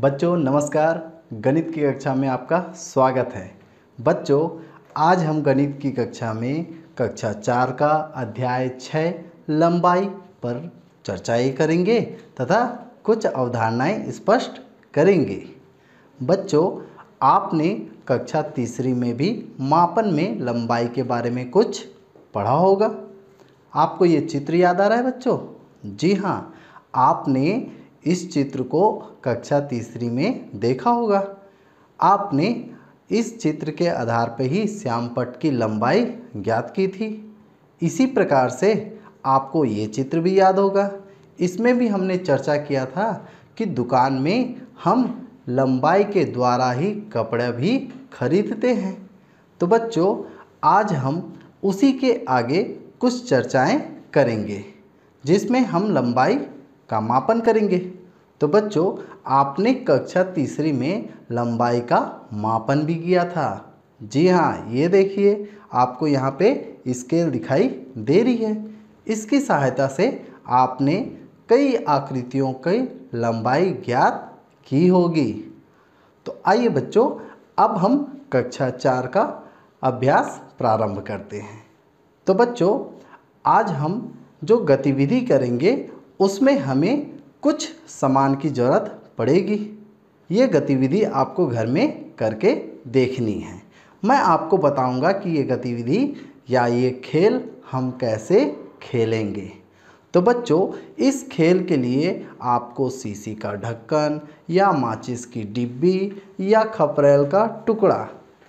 बच्चों नमस्कार गणित की कक्षा में आपका स्वागत है बच्चों आज हम गणित की कक्षा में कक्षा चार का अध्याय छः लंबाई पर चर्चाएँ करेंगे तथा कुछ अवधारणाएं स्पष्ट करेंगे बच्चों आपने कक्षा तीसरी में भी मापन में लंबाई के बारे में कुछ पढ़ा होगा आपको ये चित्र याद आ रहा है बच्चों जी हाँ आपने इस चित्र को कक्षा तीसरी में देखा होगा आपने इस चित्र के आधार पर ही श्यामपट की लंबाई ज्ञात की थी इसी प्रकार से आपको ये चित्र भी याद होगा इसमें भी हमने चर्चा किया था कि दुकान में हम लंबाई के द्वारा ही कपड़े भी खरीदते हैं तो बच्चों आज हम उसी के आगे कुछ चर्चाएं करेंगे जिसमें हम लंबाई का मापन करेंगे तो बच्चों आपने कक्षा तीसरी में लंबाई का मापन भी किया था जी हाँ ये देखिए आपको यहाँ पे स्केल दिखाई दे रही है इसकी सहायता से आपने कई आकृतियों की लंबाई ज्ञात की होगी तो आइए बच्चों अब हम कक्षा चार का अभ्यास प्रारंभ करते हैं तो बच्चों आज हम जो गतिविधि करेंगे उसमें हमें कुछ सामान की ज़रूरत पड़ेगी ये गतिविधि आपको घर में करके देखनी है मैं आपको बताऊंगा कि ये गतिविधि या ये खेल हम कैसे खेलेंगे तो बच्चों इस खेल के लिए आपको सीसी का ढक्कन या माचिस की डिब्बी या खपरेल का टुकड़ा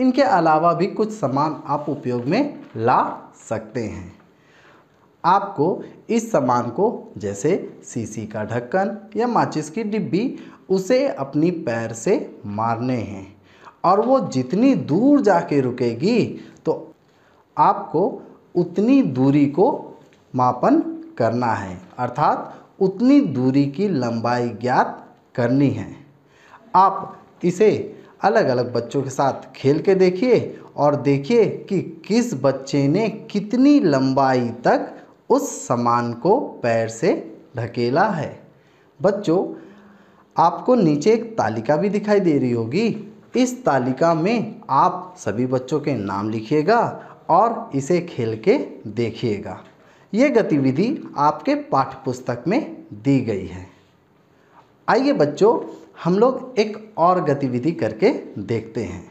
इनके अलावा भी कुछ सामान आप उपयोग में ला सकते हैं आपको इस सामान को जैसे सीसी का ढक्कन या माचिस की डिब्बी उसे अपनी पैर से मारने हैं और वो जितनी दूर जाके रुकेगी तो आपको उतनी दूरी को मापन करना है अर्थात उतनी दूरी की लंबाई ज्ञात करनी है आप इसे अलग अलग बच्चों के साथ खेल के देखिए और देखिए कि किस बच्चे ने कितनी लंबाई तक उस सामान को पैर से ढकेला है बच्चों आपको नीचे एक तालिका भी दिखाई दे रही होगी इस तालिका में आप सभी बच्चों के नाम लिखिएगा और इसे खेल के देखिएगा ये गतिविधि आपके पाठ्य पुस्तक में दी गई है आइए बच्चों हम लोग एक और गतिविधि करके देखते हैं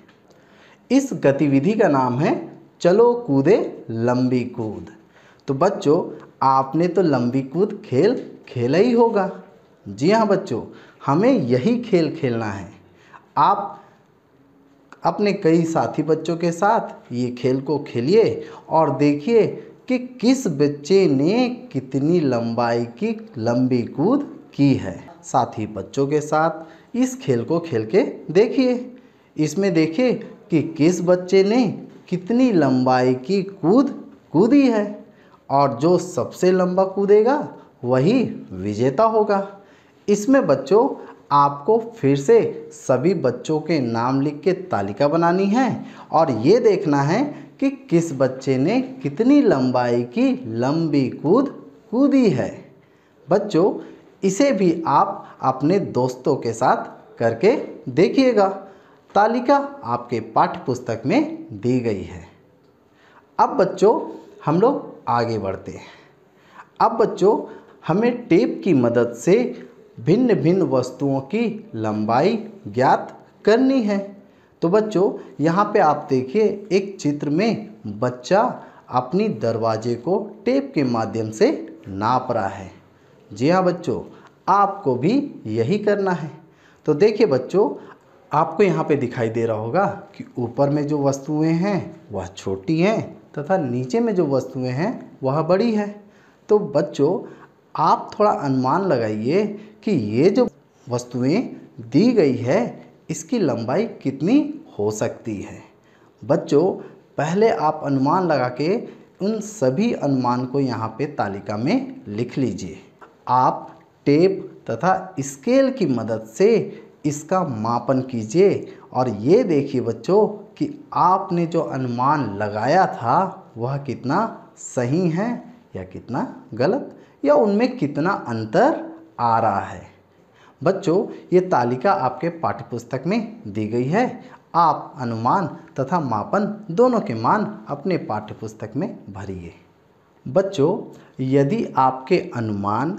इस गतिविधि का नाम है चलो कूदे लंबी कूद तो बच्चों आपने तो लंबी कूद खेल खेला ही होगा जी हाँ बच्चों हमें यही खेल खेलना है आप अपने कई साथी बच्चों के साथ ये खेल को खेलिए और देखिए कि किस बच्चे ने कितनी लंबाई की लंबी कूद की है साथी बच्चों के साथ इस खेल को खेल के देखिए इसमें देखिए कि किस बच्चे ने कितनी लंबाई की कूद कूदी है और जो सबसे लंबा कूदेगा वही विजेता होगा इसमें बच्चों आपको फिर से सभी बच्चों के नाम लिख के तालिका बनानी है और ये देखना है कि किस बच्चे ने कितनी लंबाई की लंबी कूद कूदी है बच्चों इसे भी आप अपने दोस्तों के साथ करके देखिएगा तालिका आपके पाठ्य पुस्तक में दी गई है अब बच्चों हम लोग आगे बढ़ते हैं अब बच्चों हमें टेप की मदद से भिन्न भिन्न वस्तुओं की लंबाई ज्ञात करनी है तो बच्चों यहाँ पे आप देखिए एक चित्र में बच्चा अपनी दरवाजे को टेप के माध्यम से नाप रहा है जी हाँ बच्चों आपको भी यही करना है तो देखिए बच्चों आपको यहाँ पे दिखाई दे रहा होगा कि ऊपर में जो वस्तुएं हैं वह छोटी हैं तथा नीचे में जो वस्तुएं हैं वह बड़ी है तो बच्चों आप थोड़ा अनुमान लगाइए कि ये जो वस्तुएं दी गई है इसकी लंबाई कितनी हो सकती है बच्चों पहले आप अनुमान लगा के उन सभी अनुमान को यहाँ पे तालिका में लिख लीजिए आप टेप तथा स्केल की मदद से इसका मापन कीजिए और ये देखिए बच्चों कि आपने जो अनुमान लगाया था वह कितना सही है या कितना गलत या उनमें कितना अंतर आ रहा है बच्चों ये तालिका आपके पाठ्यपुस्तक में दी गई है आप अनुमान तथा मापन दोनों के मान अपने पाठ्यपुस्तक में भरिए बच्चों यदि आपके अनुमान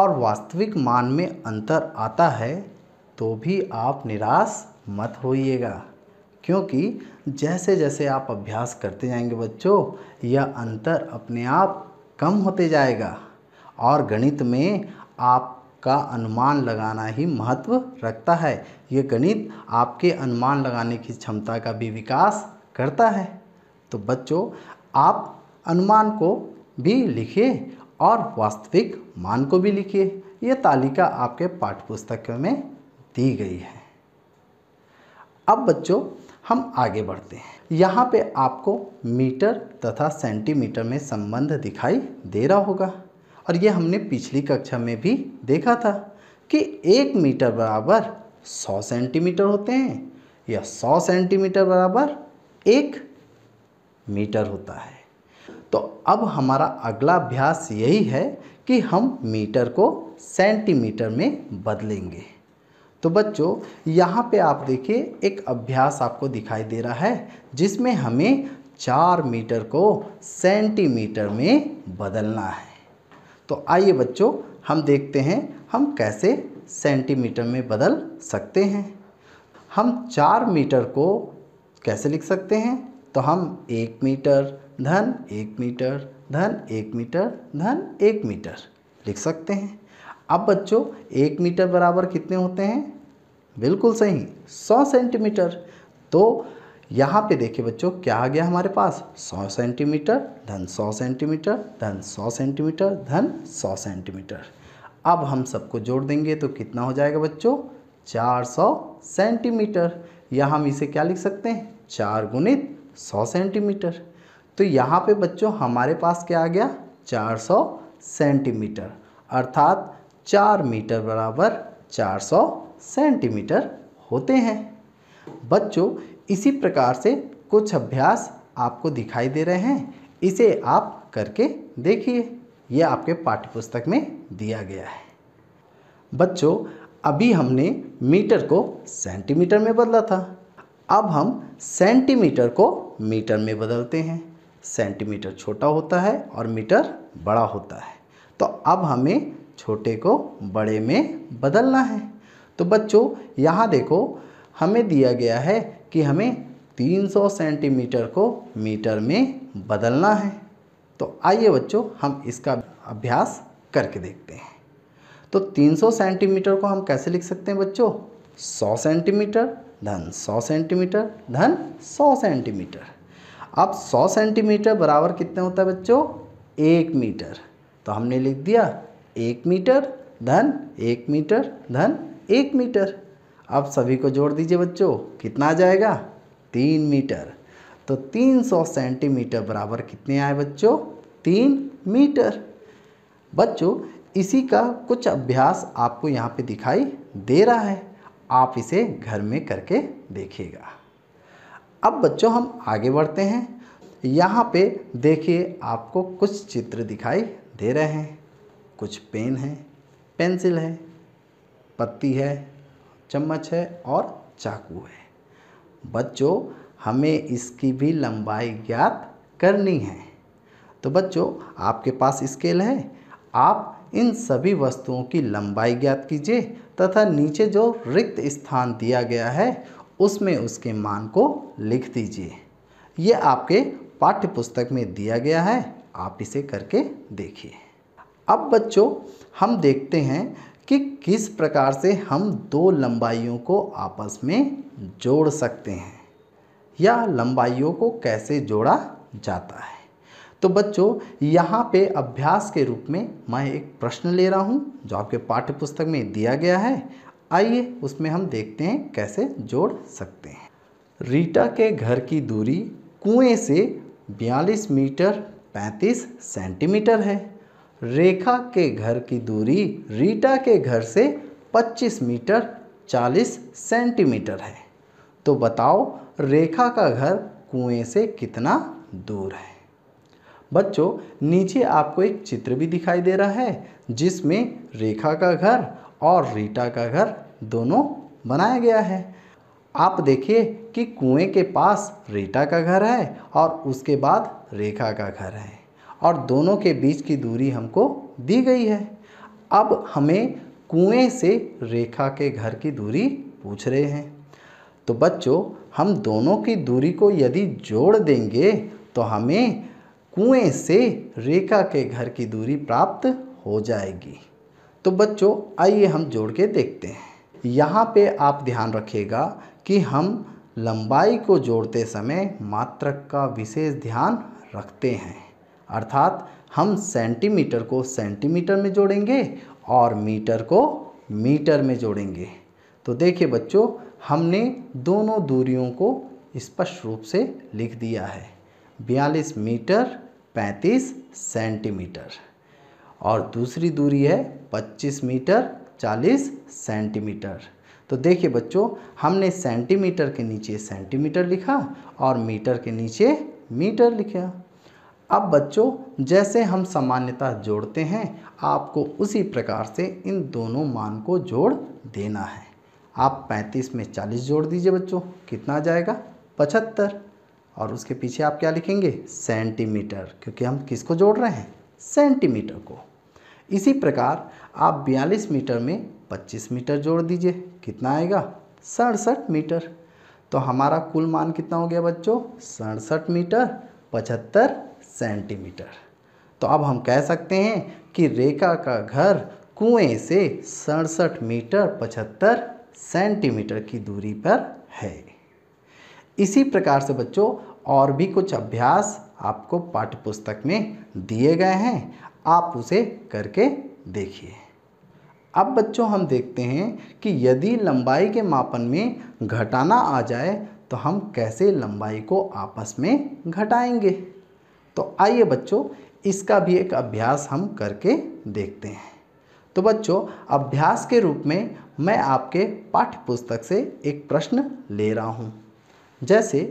और वास्तविक मान में अंतर आता है तो भी आप निराश मत होइएगा क्योंकि जैसे जैसे आप अभ्यास करते जाएंगे बच्चों यह अंतर अपने आप कम होते जाएगा और गणित में आपका अनुमान लगाना ही महत्व रखता है ये गणित आपके अनुमान लगाने की क्षमता का भी विकास करता है तो बच्चों आप अनुमान को भी लिखिए और वास्तविक मान को भी लिखिए ये तालिका आपके पाठ्यपुस्तक में दी गई है अब बच्चों हम आगे बढ़ते हैं यहाँ पे आपको मीटर तथा सेंटीमीटर में संबंध दिखाई दे रहा होगा और ये हमने पिछली कक्षा में भी देखा था कि एक मीटर बराबर सौ सेंटीमीटर होते हैं या सौ सेंटीमीटर बराबर एक मीटर होता है तो अब हमारा अगला अभ्यास यही है कि हम मीटर को सेंटीमीटर में बदलेंगे तो बच्चों यहाँ पे आप देखिए एक अभ्यास आपको दिखाई दे रहा है जिसमें हमें चार मीटर को सेंटीमीटर में बदलना है तो आइए बच्चों हम देखते हैं हम कैसे सेंटीमीटर में बदल सकते हैं हम चार मीटर को कैसे लिख सकते हैं तो हम एक मीटर धन एक मीटर धन एक मीटर धन एक मीटर लिख सकते हैं अब बच्चों एक मीटर बराबर कितने होते हैं बिल्कुल सही सौ सेंटीमीटर तो यहाँ पे देखिए बच्चों क्या आ गया हमारे पास 100 सेंटीमीटर धन 100 सेंटीमीटर धन 100 सेंटीमीटर धन 100 सेंटीमीटर अब हम सबको जोड़ देंगे तो कितना हो जाएगा बच्चों 400 सेंटीमीटर या हम इसे क्या लिख सकते हैं चार गुणित सौ सेंटीमीटर तो यहाँ पे बच्चों हमारे पास क्या आ गया सौ सेंटीमीटर अर्थात चार मीटर बराबर चार सौ सेंटीमीटर होते हैं बच्चों इसी प्रकार से कुछ अभ्यास आपको दिखाई दे रहे हैं इसे आप करके देखिए यह आपके पाठ्यपुस्तक में दिया गया है बच्चों अभी हमने मीटर को सेंटीमीटर में बदला था अब हम सेंटीमीटर को मीटर में बदलते हैं सेंटीमीटर छोटा होता है और मीटर बड़ा होता है तो अब हमें छोटे को बड़े में बदलना है तो बच्चों यहाँ देखो हमें दिया गया है कि हमें 300 सेंटीमीटर को मीटर में बदलना है तो आइए बच्चों हम इसका अभ्यास करके देखते हैं तो 300 सेंटीमीटर को हम कैसे लिख सकते हैं बच्चों 100 सेंटीमीटर धन 100 सेंटीमीटर धन 100 सेंटीमीटर अब 100 सेंटीमीटर बराबर कितने होता है बच्चों एक मीटर तो हमने लिख दिया एक मीटर धन एक मीटर धन एक मीटर अब सभी को जोड़ दीजिए बच्चों कितना आ जाएगा तीन मीटर तो तीन सौ सेंटीमीटर बराबर कितने आए बच्चों तीन मीटर बच्चों इसी का कुछ अभ्यास आपको यहाँ पे दिखाई दे रहा है आप इसे घर में करके देखिएगा अब बच्चों हम आगे बढ़ते हैं यहाँ पे देखिए आपको कुछ चित्र दिखाई दे रहे हैं कुछ पेन है पेंसिल है पत्ती है चम्मच है और चाकू है बच्चों हमें इसकी भी लंबाई ज्ञात करनी है तो बच्चों आपके पास स्केल है आप इन सभी वस्तुओं की लंबाई ज्ञात कीजिए तथा नीचे जो रिक्त स्थान दिया गया है उसमें उसके मान को लिख दीजिए ये आपके पाठ्य पुस्तक में दिया गया है आप इसे करके देखिए अब बच्चों हम देखते हैं कि किस प्रकार से हम दो लंबाइयों को आपस में जोड़ सकते हैं या लंबाइयों को कैसे जोड़ा जाता है तो बच्चों यहाँ पे अभ्यास के रूप में मैं एक प्रश्न ले रहा हूँ जो आपके पाठ्य पुस्तक में दिया गया है आइए उसमें हम देखते हैं कैसे जोड़ सकते हैं रीटा के घर की दूरी कुएं से 42 मीटर 35 सेंटीमीटर है रेखा के घर की दूरी रीटा के घर से 25 मीटर 40 सेंटीमीटर है तो बताओ रेखा का घर कुएं से कितना दूर है बच्चों नीचे आपको एक चित्र भी दिखाई दे रहा है जिसमें रेखा का घर और रीटा का घर दोनों बनाया गया है आप देखिए कि कुएं के पास रीटा का घर है और उसके बाद रेखा का घर है और दोनों के बीच की दूरी हमको दी गई है अब हमें कुएं से रेखा के घर की दूरी पूछ रहे हैं तो बच्चों हम दोनों की दूरी को यदि जोड़ देंगे तो हमें कुएं से रेखा के घर की दूरी प्राप्त हो जाएगी तो बच्चों आइए हम जोड़ के देखते हैं यहाँ पे आप ध्यान रखिएगा कि हम लंबाई को जोड़ते समय मात्रक का विशेष ध्यान रखते हैं अर्थात हम सेंटीमीटर को सेंटीमीटर में जोड़ेंगे और मीटर को मीटर में जोड़ेंगे तो देखिए बच्चों हमने दोनों दूरियों को स्पष्ट रूप से लिख दिया है बयालीस मीटर पैंतीस सेंटीमीटर और दूसरी दूरी है पच्चीस मीटर चालीस सेंटीमीटर तो देखिए बच्चों हमने सेंटीमीटर के नीचे सेंटीमीटर लिखा और मीटर के नीचे मीटर लिखा अब बच्चों जैसे हम सामान्यता जोड़ते हैं आपको उसी प्रकार से इन दोनों मान को जोड़ देना है आप 35 में 40 जोड़ दीजिए बच्चों कितना आ जाएगा पचहत्तर और उसके पीछे आप क्या लिखेंगे सेंटीमीटर क्योंकि हम किसको जोड़ रहे हैं सेंटीमीटर को इसी प्रकार आप 42 मीटर में 25 मीटर जोड़ दीजिए कितना आएगा सड़सठ मीटर तो हमारा कुल मान कितना हो गया बच्चों सड़सठ मीटर पचहत्तर सेंटीमीटर तो अब हम कह सकते हैं कि रेखा का घर कुएं से सड़सठ मीटर पचहत्तर सेंटीमीटर की दूरी पर है इसी प्रकार से बच्चों और भी कुछ अभ्यास आपको पाठ्यपुस्तक में दिए गए हैं आप उसे करके देखिए अब बच्चों हम देखते हैं कि यदि लंबाई के मापन में घटाना आ जाए तो हम कैसे लंबाई को आपस में घटाएंगे तो आइए बच्चों इसका भी एक अभ्यास हम करके देखते हैं तो बच्चों अभ्यास के रूप में मैं आपके पाठ्य पुस्तक से एक प्रश्न ले रहा हूँ जैसे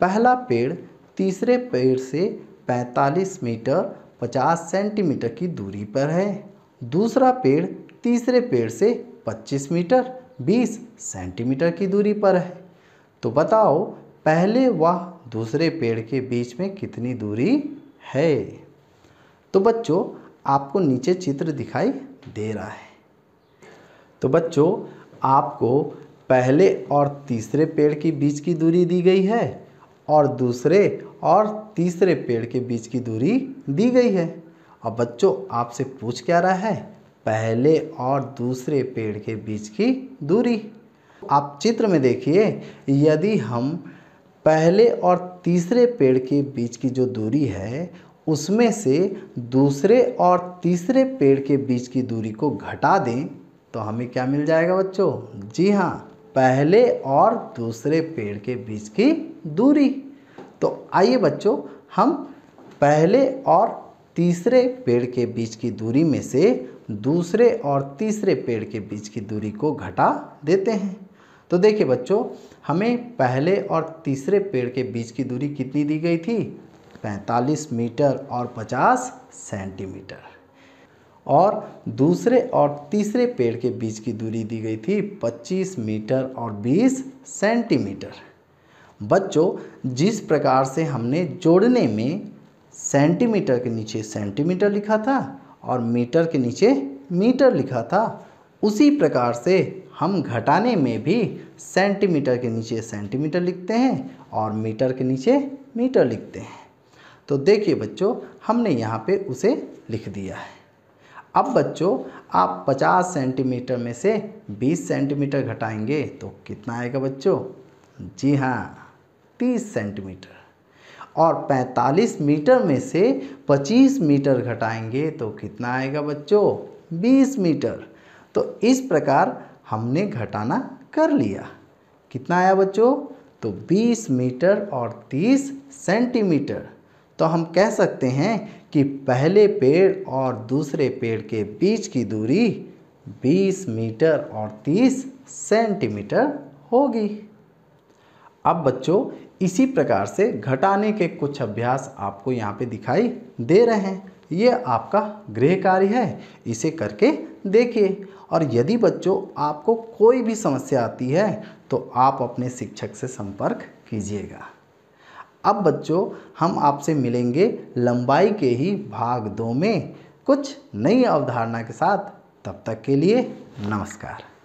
पहला पेड़ तीसरे पेड़ से 45 मीटर 50 सेंटीमीटर की दूरी पर है दूसरा पेड़ तीसरे पेड़ से 25 मीटर 20 सेंटीमीटर की दूरी पर है तो बताओ पहले व दूसरे पेड़ के बीच में कितनी दूरी है तो बच्चों आपको नीचे चित्र दिखाई दे रहा है तो बच्चों आपको पहले और तीसरे पेड़ के बीच की दूरी दी गई है और दूसरे और तीसरे पेड़ के बीच की दूरी दी गई है और बच्चों आपसे पूछ क्या रहा है पहले और दूसरे पेड़ के बीच की दूरी आप चित्र में देखिए यदि हम पहले और तीसरे पेड़ के बीच की जो दूरी है उसमें से दूसरे और तीसरे पेड़ के बीच की दूरी को घटा दें तो हमें क्या मिल जाएगा बच्चों जी हाँ पहले और दूसरे पेड़ के बीच की दूरी तो आइए बच्चों हम पहले और तीसरे पेड़ के बीच की दूरी में से दूसरे और तीसरे पेड़ के बीच की दूरी को घटा देते हैं तो देखिए बच्चों हमें पहले और तीसरे पेड़ के बीच की दूरी कितनी दी गई थी 45 मीटर और 50 सेंटीमीटर और दूसरे और तीसरे पेड़ के बीच की दूरी दी गई थी 25 मीटर और 20 सेंटीमीटर बच्चों जिस प्रकार से हमने जोड़ने में सेंटीमीटर के नीचे सेंटीमीटर लिखा था और मीटर के नीचे मीटर लिखा था उसी प्रकार से हम घटाने में भी सेंटीमीटर के नीचे सेंटीमीटर लिखते हैं और मीटर के नीचे मीटर लिखते हैं तो देखिए बच्चों हमने यहाँ पे उसे लिख दिया है अब बच्चों आप 50 सेंटीमीटर में से 20 सेंटीमीटर घटाएंगे तो कितना आएगा बच्चों जी हाँ 30 सेंटीमीटर और 45 मीटर में से 25 मीटर घटाएंगे तो कितना आएगा बच्चों 20 मीटर तो इस प्रकार हमने घटाना कर लिया कितना आया बच्चों तो 20 मीटर और 30 सेंटीमीटर तो हम कह सकते हैं कि पहले पेड़ और दूसरे पेड़ के बीच की दूरी 20 मीटर और 30 सेंटीमीटर होगी अब बच्चों इसी प्रकार से घटाने के कुछ अभ्यास आपको यहाँ पे दिखाई दे रहे हैं ये आपका गृह कार्य है इसे करके देखिए और यदि बच्चों आपको कोई भी समस्या आती है तो आप अपने शिक्षक से संपर्क कीजिएगा अब बच्चों हम आपसे मिलेंगे लंबाई के ही भाग दो में कुछ नई अवधारणा के साथ तब तक के लिए नमस्कार